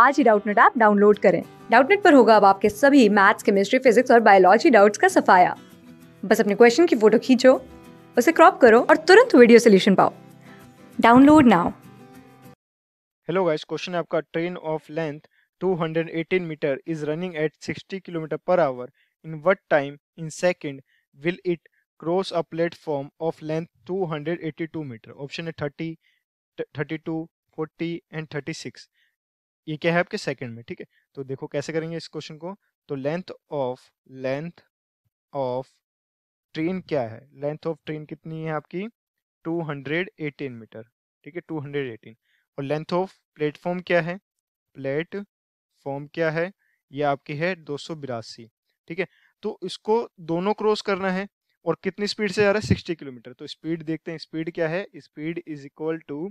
आज ही Doubtnut app download करें डाउटनेट पर होगा अब आपके सभी मैथ्स केमिस्ट्री फिजिक्स और बायोलॉजी डाउट्स का सफाया बस अपने क्वेश्चन की फोटो खींचो उसे क्रॉप करो और तुरंत वीडियो सोल्यूशन पाओ download now hello guys question है आपका train of length 218 meter is running at 60 kilometer per hour in what time in second will it cross a platform of length 282 meter option है 30 32 40 and 36 ये क्या है आपके second में ठीक है तो देखो कैसे करेंगे इस क्वेश्चन को तो length of length of train क्या है लेंथ ऑफ ट्रेन कितनी है आपकी 218 मीटर ठीक है 218 और लेंथ ऑफ प्लेटफॉर्म क्या है प्लेटफॉर्म क्या है ये आपकी है दो ठीक है तो इसको दोनों क्रॉस करना है और कितनी स्पीड से जा रहा है 60 किलोमीटर तो स्पीड देखते हैं स्पीड क्या है speed is equal to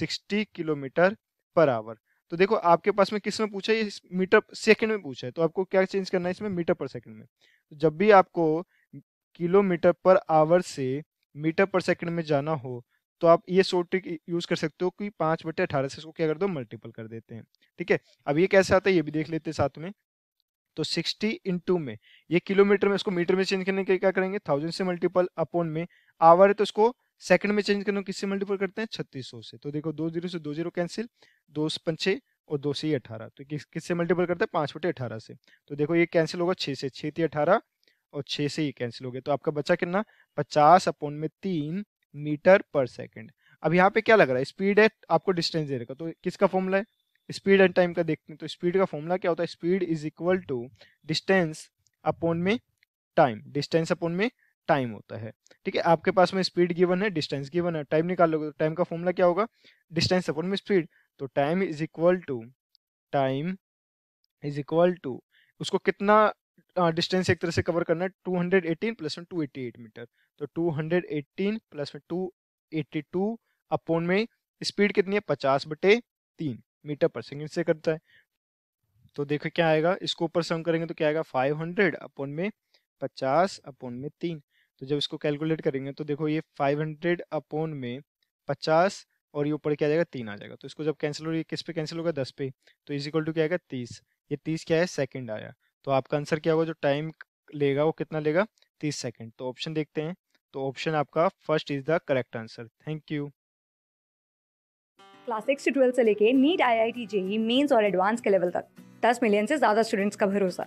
60 kilometer per hour तो देखो आपके पास में किस में पूछा है मीटर सेकंड में पूछा है तो आपको क्या चेंज करना है इसमें मीटर पर सेकंड में तो जब भी आपको किलोमीटर पर आवर से मीटर पर सेकंड में जाना हो तो आप ये शॉर्ट ट्रिक यूज कर सकते हो कि पाँच बटे अठारह से इसको क्या कर दो मल्टीपल कर देते हैं ठीक है अब ये कैसे आता है ये भी देख लेते हैं साथ में तो सिक्सटी इन टू में ये किलोमीटर में इसको मीटर में चेंज करने के क्या करेंगे थाउजेंड से मल्टीपल अपॉन में आवर है तो इसको सेकंड में चेंज करना किससे मल्टीपल करते हैं छत्तीस से तो देखो दो जीरो से दो जीरो कैंसिल दो पंचे और दो से अठारह तो किस किससे मल्टीपल करते हैं पाँच बटे अठारह से तो देखो ये कैंसिल होगा छः से छः थी अठारह और छः से ही कैंसिल हो गया तो आपका बच्चा कितना पचास अपोन में तीन मीटर पर सेकेंड अब यहाँ पे क्या लग रहा है स्पीड है आपको डिस्टेंस दे रखा तो किसका फॉर्मूला है स्पीड एंड टाइम का देखते हैं तो स्पीड का फॉर्मूला क्या होता है speed is equal to distance upon में टाइम डिस्टेंस अपॉन में टाइम होता है ठीक है आपके पास में स्पीड गिवन है डिस्टेंस गिवन है टाइम निकाल लोगे तो टाइम का फॉर्मूला क्या होगा डिस्टेंस अपॉन में स्पीड तो time is equal to time is equal to उसको कितना डिस्टेंस एक तरह से कवर करना है 218 प्लस में 288 मीटर तो 218 प्लस में 282 अपॉन में स्पीड कितनी है 50 बटे तीन मीटर पर सेकेंड से करता है तो देखो क्या आएगा इसको ऊपर सम करेंगे तो क्या आएगा 500 अपॉन में 50 अपॉन में तीन तो जब इसको कैलकुलेट करेंगे तो देखो ये 500 अपोन में 50 और ये ऊपर क्या आ जाएगा तीन आ जाएगा तो इसको जब कैंसिल हो किस पे कैंसिल होगा दस पे तो इज इक्वल टू क्या आएगा तीस ये तीस क्या है सेकंड आया तो आपका आंसर क्या होगा जो टाइम लेगा वो कितना लेगा तीस सेकंड तो ऑप्शन देखते हैं तो ऑप्शन आपका first is the correct answer thank you class six twelfth से लेके NEET I I T JEE mains और एडवांस के लेवल तक दस मिलियन से ज़्यादा स्टूडेंट्स का भरोसा